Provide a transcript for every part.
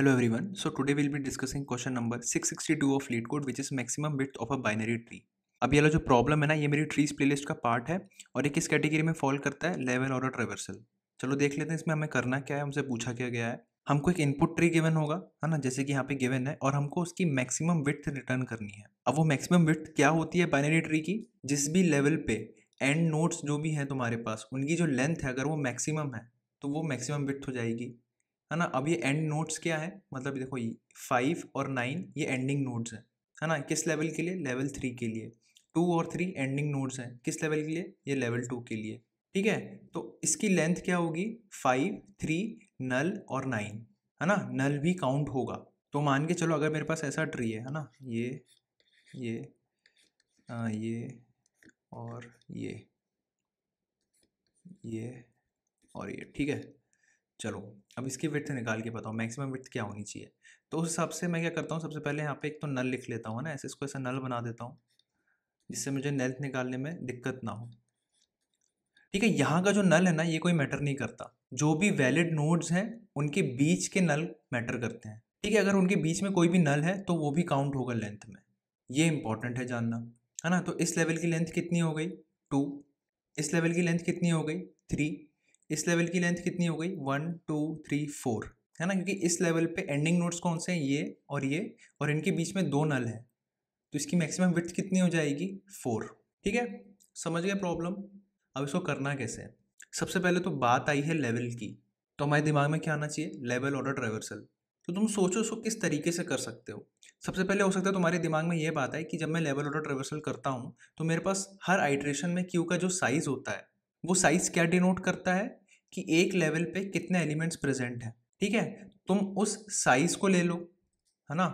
Hello everyone, so today we'll be discussing question number 662 of lead code which is maximum width of a binary tree. अब ये जो problem है ना ये मेरी ट्रीज प्लेलिस्ट का पार्ट है और ये किस कैटेगरी में फॉल करता है लेवल और ट्रेवर्सल चलो देख लेते हैं इसमें हमें करना क्या है हमसे पूछा क्या गया है हमको एक इनपुट ट्री गिवन होगा है ना जैसे कि यहाँ पे गिवन है और हमको उसकी मैक्सिमम विथ रिटर्न करनी है अब वो मैक्सिमम विथ क्या होती है बाइनरी ट्री की जिस भी लेवल पे एंड नोट्स जो भी हैं तुम्हारे पास उनकी जो लेंथ है अगर वो मैक्सिमम है तो वो मैक्सिमम विथ हो जाएगी है ना अब ये एंड नोट्स क्या है मतलब देखो फाइव और नाइन ये एंडिंग नोट्स हैं है ना किस लेवल के लिए लेवल थ्री के लिए टू और थ्री एंडिंग नोट्स हैं किस लेवल के लिए ये लेवल टू के लिए ठीक है तो इसकी लेंथ क्या होगी फाइव थ्री नल और नाइन है ना नल भी काउंट होगा तो मान के चलो अगर मेरे पास ऐसा ट्री है है ना ये ये आ, ये और ये ये और ये ठीक है चलो अब इसकी विथ निकाल के बताओ मैक्सिमम विथ क्या होनी चाहिए तो उस हिसाब से मैं क्या करता हूँ सबसे पहले यहाँ पे एक तो नल लिख लेता हूँ ना ऐसे इसको ऐसा नल बना देता हूँ जिससे मुझे नेल्थ निकालने में दिक्कत ना हो ठीक है यहाँ का जो नल है ना ये कोई मैटर नहीं करता जो भी वैलिड नोड्स हैं उनके बीच के नल मैटर करते हैं ठीक है अगर उनके बीच में कोई भी नल है तो वो भी काउंट होगा लेंथ में ये इंपॉर्टेंट है जानना है ना तो इस लेवल की लेंथ कितनी हो गई टू इस लेवल की लेंथ कितनी हो गई थ्री इस लेवल की लेंथ कितनी हो गई वन टू थ्री फोर है ना क्योंकि इस लेवल पे एंडिंग नोट्स कौन से हैं ये और ये और इनके बीच में दो नल हैं तो इसकी मैक्सिमम विथ कितनी हो जाएगी फोर ठीक है समझ गए प्रॉब्लम अब इसको करना कैसे है सबसे पहले तो बात आई है लेवल की तो हमारे दिमाग में क्या आना चाहिए लेवल ऑर्डर ट्रेवर्सल तो तुम सोचो उसको किस तरीके से कर सकते हो सबसे पहले हो सकता है तुम्हारे दिमाग में यह बात है कि जब मैं लेवल ऑर्डर ट्रेवर्सल करता हूँ तो मेरे पास हर आइट्रेशन में क्यू का जो साइज़ होता है वो साइज क्या डिनोट करता है कि एक लेवल पे कितने एलिमेंट्स प्रेजेंट हैं ठीक है तुम उस साइज को ले लो है ना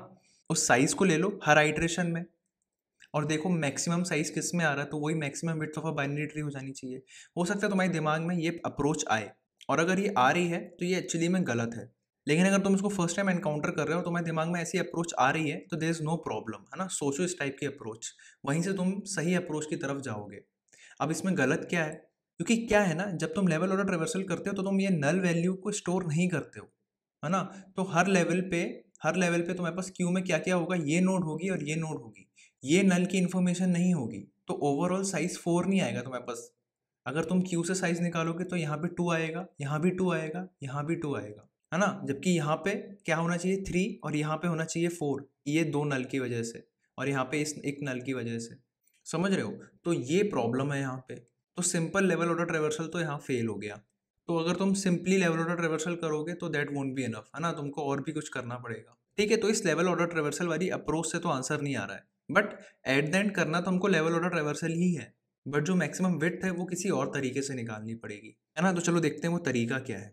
उस साइज को ले लो हर आइट्रेशन में और देखो मैक्सिमम साइज किस में आ रहा है तो वही maximum width of a binary tree हो जानी चाहिए हो सकता है तुम्हारे दिमाग में ये अप्रोच आए और अगर ये आ रही है तो ये एक्चुअली में गलत है लेकिन अगर तुम इसको फर्स्ट टाइम एनकाउंटर कर रहे हो तुम्हारे दिमाग में ऐसी अप्रोच आ रही है तो देर इज़ नो प्रॉब्लम है ना सोचो इस टाइप की अप्रोच वहीं से तुम सही अप्रोच की तरफ जाओगे अब इसमें गलत क्या है क्योंकि क्या है ना जब तुम लेवल ऑर्डर ट्रेवर्सल करते हो तो तुम ये नल वैल्यू को स्टोर नहीं करते हो है ना तो हर लेवल पे हर लेवल पे तुम्हारे पास क्यू में क्या क्या होगा ये नोड होगी और ये नोड होगी ये नल की इन्फॉर्मेशन नहीं होगी तो ओवरऑल साइज़ फोर नहीं आएगा तुम्हारे पास अगर तुम क्यू से साइज़ निकालोगे तो यहाँ पे टू आएगा यहाँ भी टू आएगा यहाँ भी टू आएगा है ना जबकि यहाँ पे क्या होना चाहिए थ्री और यहाँ पे होना चाहिए फोर ये दो नल की वजह से और यहाँ पे इस एक नल की वजह से समझ रहे हो तो ये प्रॉब्लम है यहाँ पे तो सिंपल लेवल ऑर्डर ट्रेवर्सल तो यहाँ फेल हो गया तो अगर तुम सिंपली लेवल ऑर्डर ट्रेवर्सल करोगे तो दैट वोंट बी इनफ है ना तुमको और भी कुछ करना पड़ेगा ठीक है तो इस लेवल ऑर्डर ट्रेवर्सल वाली अप्रोच से तो आंसर नहीं आ रहा है बट एट द एंड करना तो हमको लेवल ऑर्डर ट्रेवर्सल ही है बट जो मैक्सिमम विथ है वो किसी और तरीके से निकालनी पड़ेगी है ना तो चलो देखते हैं वो तरीका क्या है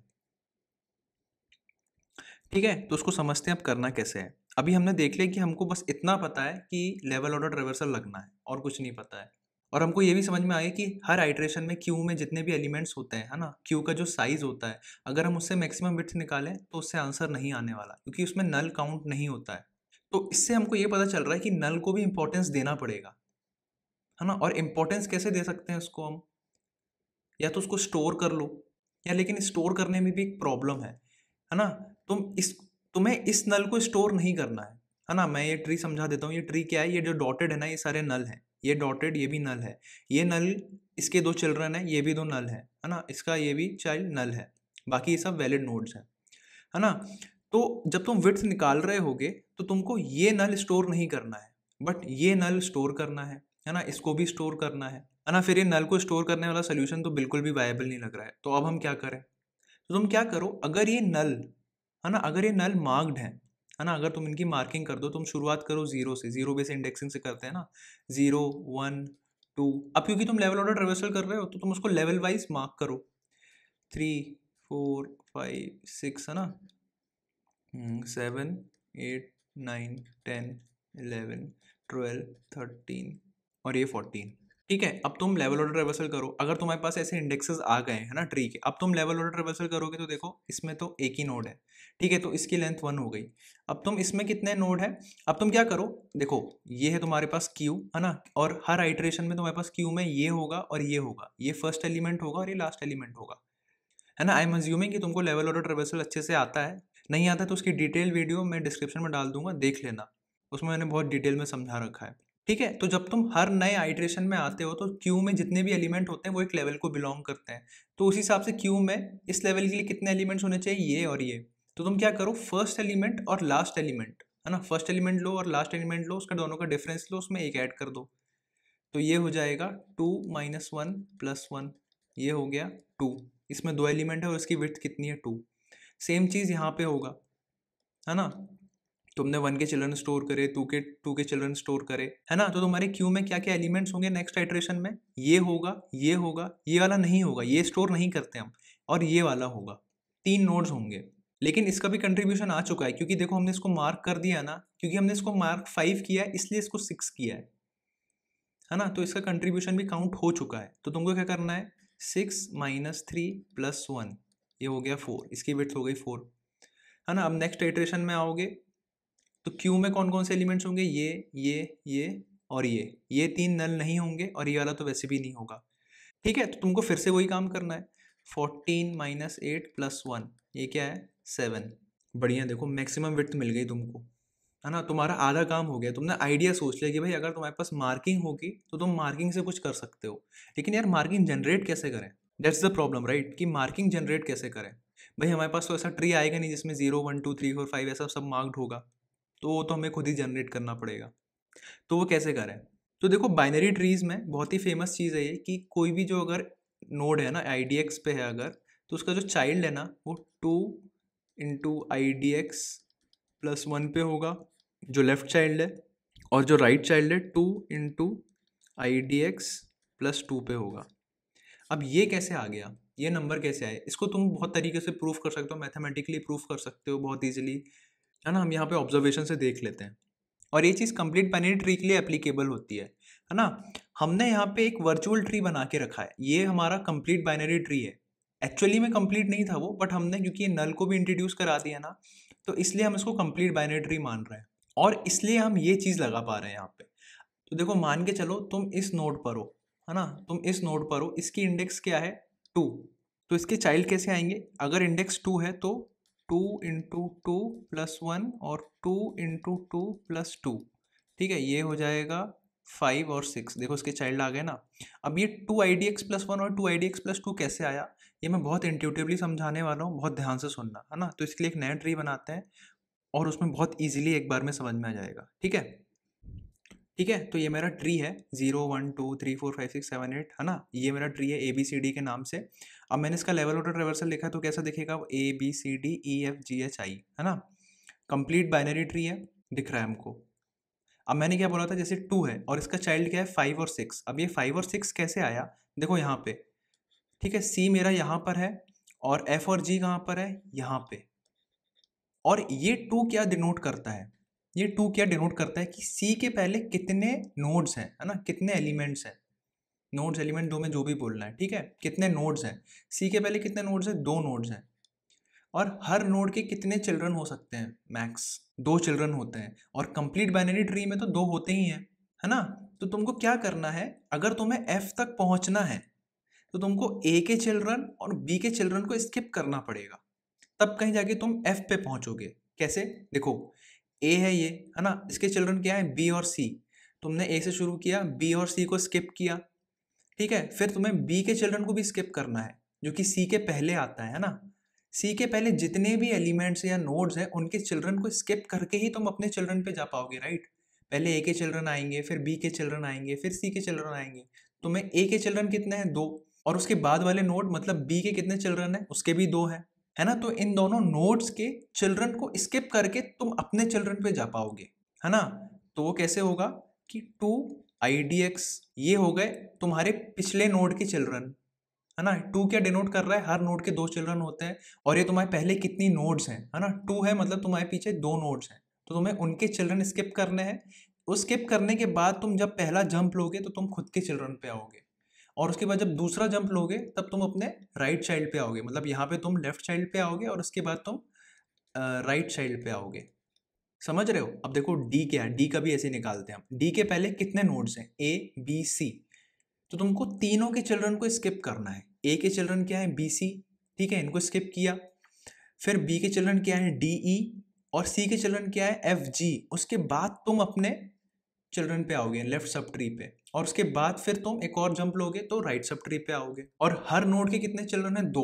ठीक है तो उसको समझते हैं अब करना कैसे है अभी हमने देख लिया कि हमको बस इतना पता है कि लेवल ऑर्डर ट्रेवर्सल लगना है और कुछ नहीं पता है और हमको ये भी समझ में आया कि हर आइट्रेशन में क्यू में जितने भी एलिमेंट्स होते हैं है ना क्यू का जो साइज़ होता है अगर हम उससे मैक्सिमम विथ निकालें तो उससे आंसर नहीं आने वाला क्योंकि उसमें नल काउंट नहीं होता है तो इससे हमको ये पता चल रहा है कि नल को भी इम्पोर्टेंस देना पड़ेगा है ना और इम्पोर्टेंस कैसे दे सकते हैं उसको हम या तो उसको स्टोर कर लो या लेकिन स्टोर करने में भी एक प्रॉब्लम है है ना तुम इस तुम्हें इस नल को स्टोर नहीं करना है है ना मैं ये ट्री समझा देता हूँ ये ट्री क्या है ये जो डॉटेड है ना ये सारे नल हैं ये डॉटेड ये भी नल है ये नल इसके दो चिल्ड्रन है ये भी दो नल है है ना इसका ये भी चाइल्ड नल है बाकी ये सब वैलिड नोड्स हैं है ना तो जब तुम विथ निकाल रहे होगे तो तुमको ये नल स्टोर नहीं करना है बट ये नल स्टोर करना है है ना इसको भी स्टोर करना है है ना फिर ये नल को स्टोर करने वाला सोल्यूशन तो बिल्कुल भी वायबल नहीं लग रहा है तो अब हम क्या करें तो तुम क्या करो अगर ये नल है ना अगर ये नल मार्क्ड हैं है ना अगर तुम इनकी मार्किंग कर दो तुम शुरुआत करो जीरो से जीरो बेस इंडेक्सिंग से करते हैं ना जीरो वन टू अब क्योंकि तुम लेवल ऑर्डर रिवर्सल कर रहे हो तो तुम उसको लेवल वाइज मार्क करो थ्री फोर फाइव सिक्स है ना seven eight nine ten eleven twelve thirteen और ये फोर्टीन ठीक है अब तुम लेवल ऑर्डर रिवर्सल करो अगर तुम्हारे पास ऐसे इंडेक्सेस आ गए हैं ना ट्री के अब तुम लेवल ऑर्डर रिवर्सल करोगे तो देखो इसमें तो एक ही नोड है ठीक है तो इसकी लेंथ वन हो गई अब तुम इसमें कितने नोड है अब तुम क्या करो देखो ये है तुम्हारे पास क्यू है ना और हर आइट्रेशन में तुम्हारे पास क्यू में ये होगा और ये होगा ये फर्स्ट एलिमेंट होगा और ये लास्ट एलिमेंट होगा है ना आई एम अज्यूमिंग कि तुमको लेवल ऑर्डर रिवर्सल अच्छे से आता है नहीं आता तो उसकी डिटेल वीडियो मैं डिस्क्रिप्शन में डाल दूंगा देख लेना उसमें मैंने बहुत डिटेल में समझा रखा है ठीक है तो जब तुम हर नए आइट्रेशन में आते हो तो क्यू में जितने भी एलिमेंट होते हैं वो एक लेवल को बिलोंग करते हैं तो उसी हिसाब से क्यू में इस लेवल के लिए कितने एलिमेंट्स होने चाहिए ये और ये तो तुम क्या करो फर्स्ट एलिमेंट और लास्ट एलिमेंट है ना फर्स्ट एलिमेंट लो और लास्ट एलिमेंट लो उसका दोनों का डिफरेंस लो उसमें एक ऐड कर दो तो ये हो जाएगा two minus one plus one ये हो गया टू इसमें दो एलिमेंट है और इसकी विथ कितनी है टू सेम चीज़ यहाँ पे होगा है ना तुमने वन के चिल्ड्रन स्टोर करे टू के टू के चिल्ड्रन स्टोर करे है ना तो तुम्हारे क्यू में क्या क्या एलिमेंट्स होंगे नेक्स्ट आइट्रेशन में ये होगा ये होगा ये वाला नहीं होगा ये स्टोर नहीं करते हम और ये वाला होगा तीन नोड्स होंगे लेकिन इसका भी कंट्रीब्यूशन आ चुका है क्योंकि देखो हमने इसको मार्क कर दिया ना क्योंकि हमने इसको मार्क फाइव किया है इसलिए इसको सिक्स किया है है ना तो इसका कंट्रीब्यूशन भी काउंट हो चुका है तो तुमको क्या करना है six minus three plus one ये हो गया फोर इसकी विथ हो गई फोर है ना अब नेक्स्ट एट्रेशन में आओगे तो क्यू में कौन कौन से एलिमेंट्स होंगे ये ये ये और ये ये तीन नल नहीं होंगे और ये वाला तो वैसे भी नहीं होगा ठीक है तो तुमको फिर से वही काम करना है fourteen minus eight plus one ये क्या है सेवन बढ़िया देखो मैक्सिमम विथ मिल गई तुमको है ना तुम्हारा आधा काम हो गया तुमने आइडिया सोच लिया कि भाई अगर तुम्हारे पास मार्किंग होगी तो तुम मार्किंग से कुछ कर सकते हो लेकिन यार मार्किंग जनरेट कैसे करें दैट्स द प्रॉब्लम राइट कि मार्किंग जनरेट कैसे करें भाई हमारे पास तो ऐसा ट्री आएगा नहीं जिसमें zero one two three four five ऐसा सब मार्क्ड होगा तो वो तो हमें खुद ही जनरेट करना पड़ेगा तो वो कैसे करें तो देखो बाइनरी ट्रीज़ में बहुत ही फेमस चीज़ है ये कि कोई भी जो अगर नोड है ना आई पे है अगर तो उसका जो चाइल्ड है ना वो two into I D X plus one पे होगा जो लेफ़्ट चाइल्ड है और जो राइट right चाइल्ड है two into I D X plus two पे होगा अब ये कैसे आ गया ये नंबर कैसे आए इसको तुम बहुत तरीके से प्रूफ कर सकते हो मैथमेटिकली प्रूफ कर सकते हो बहुत ईजिली है ना हम यहाँ पे ऑब्जर्वेशन से देख लेते हैं और ये चीज़ कंप्लीट बाइनरी ट्री के लिए एप्लीकेबल होती है है ना हमने यहाँ पे एक वर्चुअल ट्री बना के रखा है ये हमारा कंप्लीट बाइनरी ट्री है एक्चुअली में कंप्लीट नहीं था वो बट हमने क्योंकि ये नल को भी इंट्रोड्यूस करा दिया ना तो इसलिए हम इसको कंप्लीट बाइनरी ट्री मान रहे हैं और इसलिए हम ये चीज़ लगा पा रहे हैं यहाँ पे तो देखो मान के चलो तुम इस नोड पर हो है ना तुम इस नोड पर हो इसकी इंडेक्स क्या है टू तो इसके चाइल्ड कैसे आएंगे अगर इंडेक्स टू है तो two into two plus one और two into two plus two ठीक है ये हो जाएगा फाइव और सिक्स देखो इसके चाइल्ड आ गए ना अब ये two I D X plus one और two I D X plus two कैसे आया ये मैं बहुत इंट्यूटिवली समझाने वाला हूँ बहुत ध्यान से सुनना है ना तो इसके लिए एक नया ट्री बनाते हैं और उसमें बहुत ईजिली एक बार में समझ में आ जाएगा ठीक है ठीक है तो ये मेरा ट्री है zero one two three four five six seven eight है ना ये मेरा ट्री है ए बी सी डी के नाम से अब मैंने इसका लेवल ऑर्डर रिवर्सल लिखा तो कैसा दिखेगा A B C D E F G H I है ना कंप्लीट बाइनरी ट्री है दिख रहा है हमको अब मैंने क्या बोला था जैसे टू है और इसका चाइल्ड क्या है फाइव और सिक्स अब ये फाइव और सिक्स कैसे आया देखो यहाँ पे ठीक है सी मेरा यहाँ पर है और एफ और जी कहाँ पर है यहाँ पे और ये टू क्या डिनोट करता है ये टू क्या डिनोट करता है कि सी के पहले कितने नोड्स हैं है ना कितने एलिमेंट्स हैं नोड्स एलिमेंट दो में जो भी बोलना है ठीक है कितने नोड्स हैं सी के पहले कितने नोड्स हैं दो नोड्स हैं और हर नोड के कितने चिल्ड्रन हो सकते हैं मैक्स दो चिल्ड्रन होते हैं और कंप्लीट बाइनरी ट्री में तो दो होते ही हैं है ना तो तुमको क्या करना है अगर तुम्हें एफ तक पहुंचना है तो तुमको ए के चिल्ड्रन और बी के चिल्ड्रन को स्किप करना पड़ेगा तब कहीं जाके तुम एफ पे पहुंचोगे कैसे देखो ए है ये है ना इसके चिल्ड्रन क्या है बी और सी तुमने ए से शुरू किया बी और सी को स्किप किया ठीक है फिर तुम्हें बी के चिल्ड्रन को भी स्किप करना है जो कि सी के पहले आता है ना सी के पहले जितने भी एलिमेंट्स या नोड्स हैं उनके चिल्ड्रन को स्किप करके ही तुम अपने चिल्ड्रन पे जा पाओगे राइट पहले ए के चिल्ड्रन आएंगे फिर बी के चिल्ड्रन आएंगे फिर सी के चिल्ड्रन आएंगे तुम्हें ए के चिल्ड्रन कितने हैं दो और उसके बाद वाले नोड मतलब बी के कितने चिल्ड्रन हैं उसके भी दो हैं है ना तो इन दोनों नोड्स के चिल्ड्रन को स्किप करके तुम अपने चिल्ड्रन पे जा पाओगे है ना तो वो कैसे होगा कि टू आई डी एक्स ये हो गए तुम्हारे पिछले नोड के चिल्ड्रन है ना टू क्या डिनोट कर रहा है हर नोड के दो चिल्ड्रन होते हैं और ये तुम्हारे पहले कितनी नोड्स हैं है ना टू है मतलब तुम्हारे पीछे दो नोड्स हैं तो तुम्हें उनके चिल्ड्रन स्किप करने हैं वो स्किप करने के बाद तुम जब पहला जंप लोगे तो तुम खुद के चिल्ड्रन पे आओगे और उसके बाद जब दूसरा जंप लोगे तब तुम अपने राइट साइड पे आओगे मतलब यहाँ पे तुम लेफ्ट साइड पे आओगे और उसके बाद तुम राइट साइड पे आओगे समझ रहे हो अब देखो डी क्या है डी का भी ऐसे निकालते हैं हम डी के पहले कितने नोड्स हैं ए बी सी तो तुमको तीनों के चिल्ड्रन को स्किप करना है ए के चिल्ड्रन क्या है बी सी ठीक है इनको स्किप किया फिर बी के चिल्ड्रन क्या है डी ई e। और सी के चिल्ड्रन क्या है एफ जी उसके बाद तुम अपने चिल्ड्रन पे आओगे लेफ्ट सब ट्री पे और उसके बाद फिर तुम एक और जंप लोगे तो राइट सब ट्री पे आओगे और हर नोड के कितने चिल्ड्रन है दो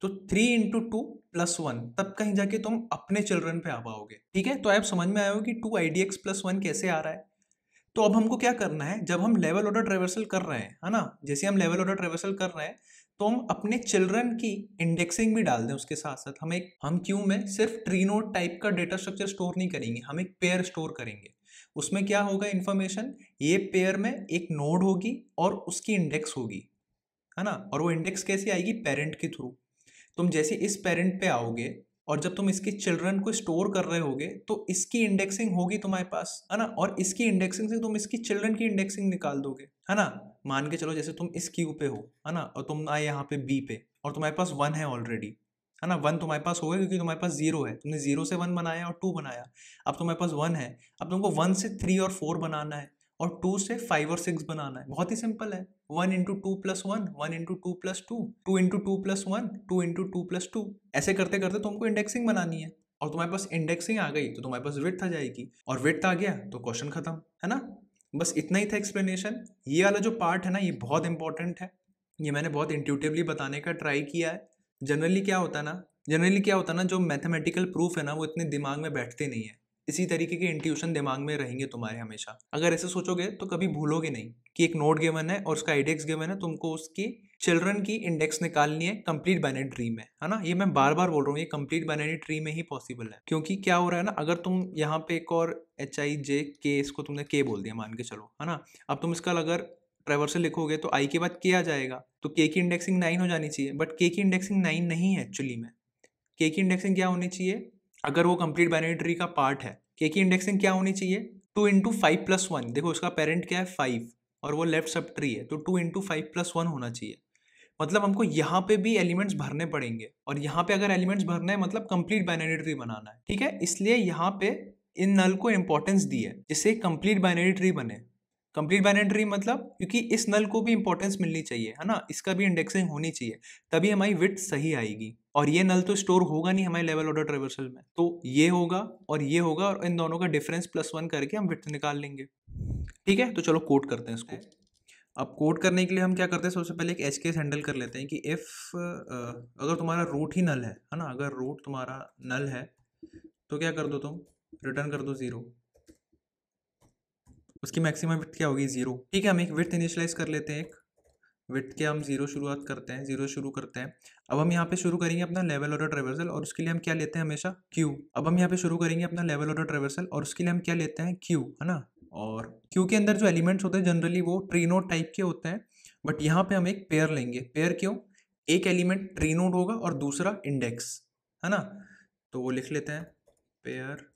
तो three into two plus one तब कहीं जाके तुम अपने चिल्ड्रन पे आ पाओगे ठीक है तो आप समझ में आयो हो कि two I D X plus one कैसे आ रहा है तो अब हमको क्या करना है जब हम लेवल ऑर्डर ट्रेवर्सल कर रहे हैं है ना जैसे हम लेवल ऑर्डर ट्रेवर्सल कर रहे हैं तो हम अपने चिल्ड्रन की इंडेक्सिंग भी डाल दें उसके साथ साथ हम एक हम क्यू में सिर्फ ट्री नोड टाइप का डेटा स्ट्रक्चर स्टोर नहीं करेंगे हम एक पेयर स्टोर करेंगे उसमें क्या होगा इन्फॉर्मेशन ये पेयर में एक नोड होगी और उसकी इंडेक्स होगी है ना और वो इंडेक्स कैसी आएगी पेरेंट के थ्रू तुम जैसे इस पेरेंट पे आओगे और जब तुम इसके चिल्ड्रन को स्टोर कर रहे होगे तो इसकी इंडेक्सिंग होगी तुम्हारे पास है ना और इसकी इंडेक्सिंग से तुम इसकी चिल्ड्रन की इंडेक्सिंग निकाल दोगे है ना मान के चलो जैसे तुम इस क्यू पे हो है ना और तुम आए यहाँ पे बी पे और तुम्हारे पास वन है ऑलरेडी है ना वन तुम्हारे पास होगा क्योंकि तुम्हारे पास जीरो है तुमने जीरो से वन बनाया और टू बनाया अब तुम्हारे पास वन है अब तुमको वन से थ्री और फोर बनाना है और टू से फाइव और सिक्स बनाना है बहुत ही सिंपल है one into two plus one one into two plus two two into two plus one two into two plus two ऐसे करते करते तुमको इंडेक्सिंग बनानी है और तुम्हारे पास इंडेक्सिंग आ गई तो तुम्हारे पास विथ आ जाएगी और विथ आ गया तो क्वेश्चन खत्म है ना बस इतना ही था एक्सप्लेनेशन ये वाला जो पार्ट है ना ये बहुत इंपॉर्टेंट है ये मैंने बहुत इंट्यूटिवली बताने का ट्राई किया है जनरली क्या होता है ना जनरली क्या होता है ना जो मैथमेटिकल प्रूफ है ना वो इतने दिमाग में बैठते नहीं है इसी तरीके के इंट्यूशन दिमाग में रहेंगे तुम्हारे हमेशा अगर ऐसे सोचोगे तो कभी भूलोगे नहीं कि एक नोट गिवन है और उसका इंडेक्स गेवन है तुमको उसकी चिल्ड्रन की इंडेक्स निकालनी है कंप्लीट बाइनरी ट्री में है ना ये मैं बार बार बोल रहा हूँ ये कंप्लीट बाइनरी ट्री में ही पॉसिबल है क्योंकि क्या हो रहा है ना अगर तुम यहाँ पे एक और एच आई जे के इसको तुमने के बोल दिया मान के चलो है ना अब तुम इसका अगर ट्रेवर्सल लिखोगे तो आई के बाद के आ जाएगा तो के की इंडेक्सिंग नाइन हो जानी चाहिए बट के की इंडेक्सिंग नाइन नहीं है एक्चुअली में के की इंडेक्सिंग क्या होनी चाहिए अगर वो कंप्लीट बाइनरी का पार्ट है के की इंडेक्सिंग क्या होनी चाहिए two into five plus one देखो उसका पेरेंट क्या है फाइव और वो लेफ्ट सब ट्री है तो two into five plus one होना चाहिए मतलब हमको यहाँ पे भी एलिमेंट्स भरने पड़ेंगे और यहाँ पे अगर एलिमेंट्स भरना है मतलब कंप्लीट बाइनरी ट्री बनाना है ठीक है इसलिए यहाँ पे इन नल को इंपॉर्टेंस दी है जिससे कंप्लीट बाइनरी ट्री बने कंप्लीट बाइनेंट्री मतलब क्योंकि इस नल को भी इंपॉर्टेंस मिलनी चाहिए है ना इसका भी इंडेक्सिंग होनी चाहिए तभी हमारी विथ सही आएगी और ये नल तो स्टोर होगा नहीं हमारे लेवल ऑर्डर ट्रेवर्सल में तो ये होगा और ये होगा और इन दोनों का डिफरेंस प्लस वन करके हम विथ निकाल लेंगे ठीक है तो चलो कोट करते हैं इसको अब कोट करने के लिए हम क्या करते हैं सबसे पहले एक एच केस हैंडल कर लेते हैं कि इफ़ अगर तुम्हारा रूट ही नल है है ना अगर रूट तुम्हारा नल है तो क्या कर दो तुम रिटर्न कर दो ज़ीरो उसकी मैक्सिमम विथ क्या होगी जीरो ठीक है हम एक विथ इनिशलाइज कर लेते हैं एक विथ के हम जीरो शुरुआत करते हैं जीरो शुरू करते हैं अब हम यहाँ पे शुरू करेंगे अपना लेवल ऑर्डर ट्रेवर्सल और उसके लिए हम क्या लेते हैं हमेशा क्यू अब हम यहाँ पे शुरू करेंगे अपना लेवल ऑर्डर ट्रेवर्सल और उसके लिए हम क्या लेते हैं क्यू है ना और क्यू के अंदर जो एलिमेंट्स होते हैं जनरली वो ट्रीनोड टाइप के होते हैं बट यहाँ पे हम एक पेयर लेंगे पेयर क्यों एक एलिमेंट ट्रीनोड होगा और दूसरा इंडेक्स है ना तो वो लिख लेते हैं पेयर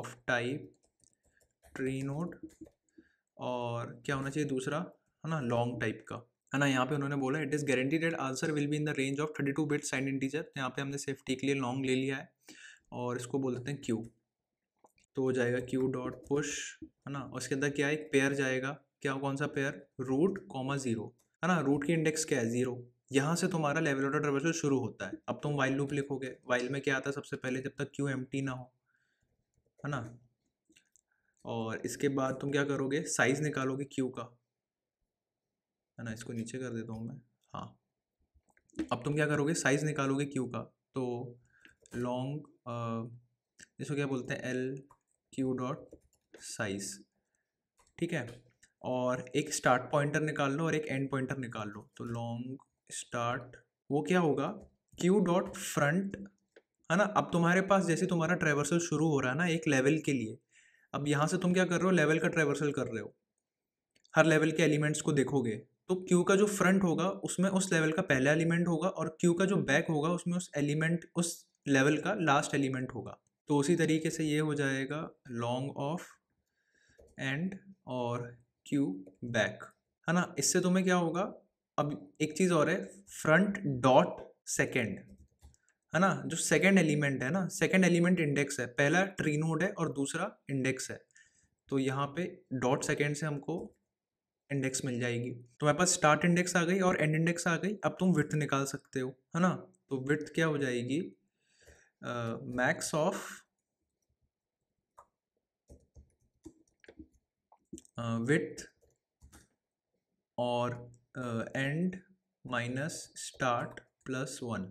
ऑफ टाइप ट्रीनोड और क्या होना चाहिए दूसरा है ना लॉन्ग टाइप का है ना यहाँ पे उन्होंने बोला it is guaranteed answer will be in the range of thirty two bit sign integer यहाँ पे हमने सेफ्टी के लिए लॉन्ग ले लिया है और इसको बोल देते हैं क्यू तो हो जाएगा क्यू डॉट पुश है ना उसके अंदर क्या है एक पेयर जाएगा क्या कौन सा पेयर रूट कॉमा ज़ीरो है ना रूट की इंडेक्स क्या है ज़ीरो यहाँ से तुम्हारा लेवल ऑर्डर ट्रेवर्सल शुरू होता है अब तुम वाइल लूप लिखोगे वाइल में क्या आता है सबसे पहले जब तक क्यू एम ना हो है ना और इसके बाद तुम क्या करोगे साइज़ निकालोगे क्यू का है ना इसको नीचे कर देता हूँ मैं हाँ अब तुम क्या करोगे साइज़ निकालोगे क्यू का तो लॉन्ग इसको क्या बोलते हैं एल क्यू डॉट साइज़ ठीक है और एक स्टार्ट पॉइंटर निकाल लो और एक एंड पॉइंटर निकाल लो तो लॉन्ग स्टार्ट वो क्या होगा क्यू डॉट फ्रंट है ना अब तुम्हारे पास जैसे तुम्हारा ट्रेवर्सल शुरू हो रहा है ना एक लेवल के लिए अब यहाँ से तुम क्या कर रहे हो लेवल का ट्रेवर्सल कर रहे हो हर लेवल के एलिमेंट्स को देखोगे तो क्यू का जो फ्रंट होगा उसमें उस लेवल का पहला एलिमेंट होगा और क्यू का जो बैक होगा उसमें उस एलिमेंट उस लेवल का लास्ट एलिमेंट होगा तो उसी तरीके से ये हो जाएगा लॉन्ग ऑफ एंड और क्यू बैक है ना इससे तुम्हें क्या होगा अब एक चीज़ और है फ्रंट डॉट सेकेंड है ना जो सेकेंड एलिमेंट है ना सेकेंड एलिमेंट इंडेक्स है पहला ट्री नोड है और दूसरा इंडेक्स है तो यहाँ पे डॉट सेकेंड से हमको इंडेक्स मिल जाएगी तो हमारे पास स्टार्ट इंडेक्स आ गई और एंड इंडेक्स आ गई अब तुम विथ निकाल सकते हो है ना तो विथ क्या हो जाएगी मैक्स ऑफ विथ और end minus start plus one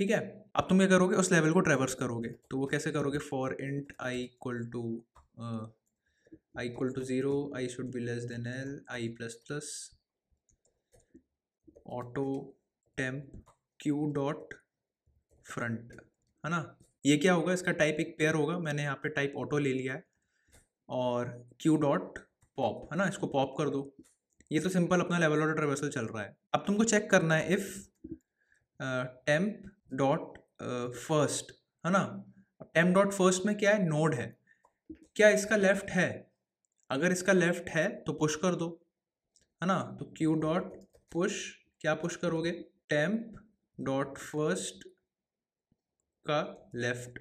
ठीक है अब तुम क्या करोगे उस लेवल को ट्रेवर्स करोगे तो वो कैसे करोगे for int I equal to I equal to zero I should be less than L I plus plus auto temp queue dot front है ना ये क्या होगा इसका टाइप एक पेयर होगा मैंने यहाँ पे टाइप ऑटो ले लिया है और क्यू डॉट पॉप है ना इसको पॉप कर दो ये तो सिंपल अपना लेवल ऑटो ट्रेवर्सल चल रहा है अब तुमको चेक करना है if temp uh, dot first uh, है ना टेम डॉट फर्स्ट में क्या है नोड है क्या इसका लेफ्ट है अगर इसका लेफ्ट है तो पुश कर दो है ना तो क्यू डॉट पुश क्या पुश करोगे टेम्प डॉट फर्स्ट का लेफ्ट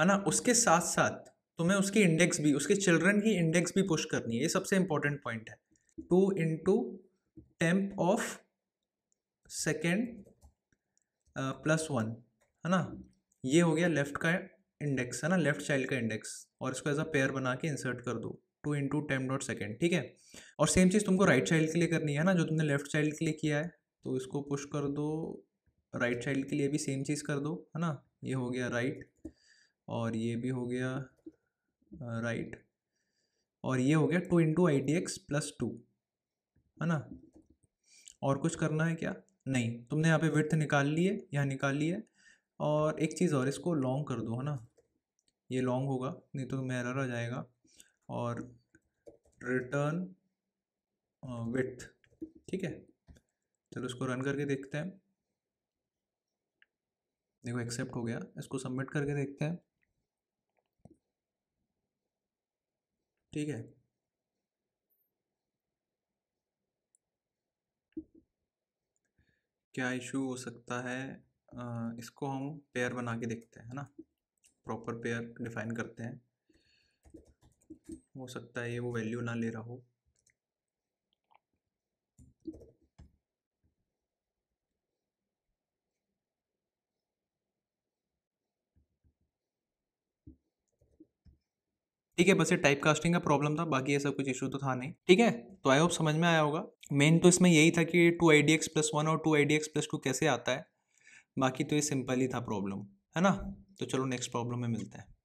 है ना उसके साथ साथ तुम्हें उसकी इंडेक्स भी उसके चिल्ड्रन की इंडेक्स भी पुश करनी है ये सबसे इंपॉर्टेंट पॉइंट है two into temp of second plus one है ना ये हो गया लेफ्ट का इंडेक्स है ना लेफ्ट चाइल्ड का इंडेक्स और इसको एज अ पेयर बना के इंसर्ट कर दो two into temp dot second ठीक है और सेम चीज़ तुमको राइट right चाइल्ड के लिए करनी है ना जो तुमने लेफ्ट चाइल्ड के लिए किया है तो इसको पुश कर दो राइट right चाइल्ड के लिए भी सेम चीज़ कर दो है ना ये हो गया राइट right, और ये भी हो गया राइट right, और ये हो गया two into I D X plus two है ना और कुछ करना है क्या नहीं तुमने यहाँ पे विर्थ निकाल ली है यहाँ निकाल ली है और एक चीज़ और इसको लॉन्ग कर दो है ना ये लॉन्ग होगा नहीं तो तुम्हें एरर आ जाएगा और रिटर्न विथ ठीक है चलो इसको रन करके देखते हैं देखो एक्सेप्ट हो गया इसको सबमिट करके देखते हैं ठीक है क्या इशू हो सकता है इसको हम पेयर बना के देखते हैं है ना प्रॉपर पेयर डिफाइन करते हैं हो सकता है ये वो वैल्यू ना ले रहा हो ठीक है बस ये टाइप कास्टिंग का प्रॉब्लम था बाकी ऐसा कुछ इशू तो था नहीं ठीक है तो आई होप समझ में आया होगा मेन तो इसमें यही था कि two I D X plus one और two I D X plus two कैसे आता है बाकी तो ये सिंपल ही था प्रॉब्लम है ना तो चलो नेक्स्ट प्रॉब्लम में मिलते हैं